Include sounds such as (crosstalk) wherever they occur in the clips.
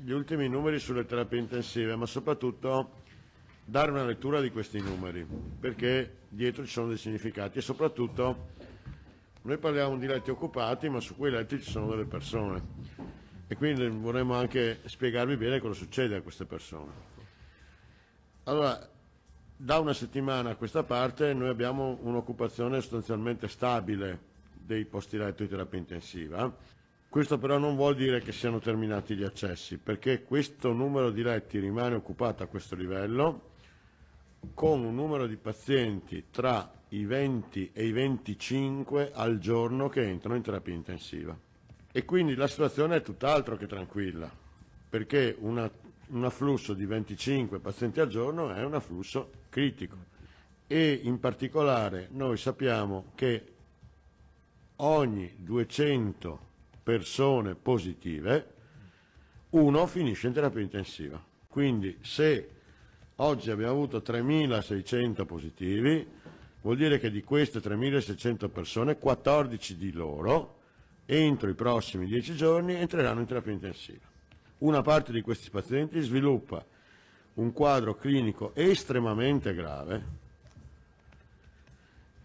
gli ultimi numeri sulle terapie intensive, ma soprattutto dare una lettura di questi numeri, perché dietro ci sono dei significati e soprattutto noi parliamo di letti occupati, ma su quei letti ci sono delle persone e quindi vorremmo anche spiegarvi bene cosa succede a queste persone. Allora, da una settimana a questa parte noi abbiamo un'occupazione sostanzialmente stabile dei posti letto di terapia intensiva, questo però non vuol dire che siano terminati gli accessi, perché questo numero di letti rimane occupato a questo livello con un numero di pazienti tra i 20 e i 25 al giorno che entrano in terapia intensiva. E quindi la situazione è tutt'altro che tranquilla, perché una, un afflusso di 25 pazienti al giorno è un afflusso critico. E in particolare noi sappiamo che ogni 200 persone positive, uno finisce in terapia intensiva. Quindi se oggi abbiamo avuto 3.600 positivi, vuol dire che di queste 3.600 persone, 14 di loro, entro i prossimi 10 giorni, entreranno in terapia intensiva. Una parte di questi pazienti sviluppa un quadro clinico estremamente grave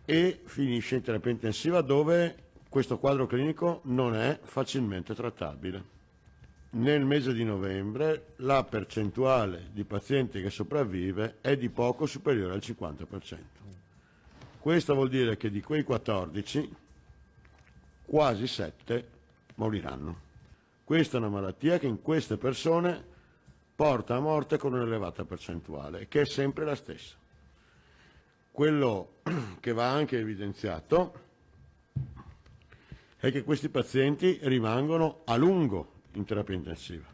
e finisce in terapia intensiva dove questo quadro clinico non è facilmente trattabile. Nel mese di novembre la percentuale di pazienti che sopravvive è di poco superiore al 50%. Questo vuol dire che di quei 14, quasi 7 moriranno. Questa è una malattia che in queste persone porta a morte con un'elevata percentuale, che è sempre la stessa. Quello (clears throat) che va anche evidenziato è che questi pazienti rimangono a lungo in terapia intensiva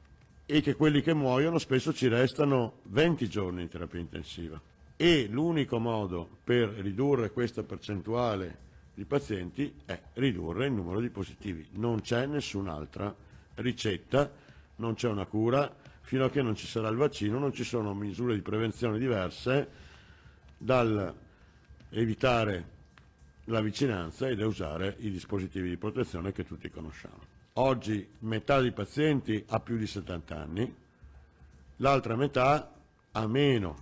e che quelli che muoiono spesso ci restano 20 giorni in terapia intensiva. E l'unico modo per ridurre questa percentuale di pazienti è ridurre il numero di positivi. Non c'è nessun'altra ricetta, non c'è una cura, fino a che non ci sarà il vaccino non ci sono misure di prevenzione diverse dal evitare la vicinanza ed è usare i dispositivi di protezione che tutti conosciamo. Oggi metà dei pazienti ha più di 70 anni, l'altra metà ha meno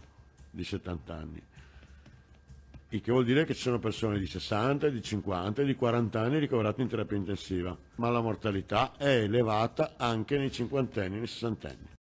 di 70 anni, il che vuol dire che ci sono persone di 60, di 50, di 40 anni ricoverate in terapia intensiva, ma la mortalità è elevata anche nei cinquantenni e nei sessantenni.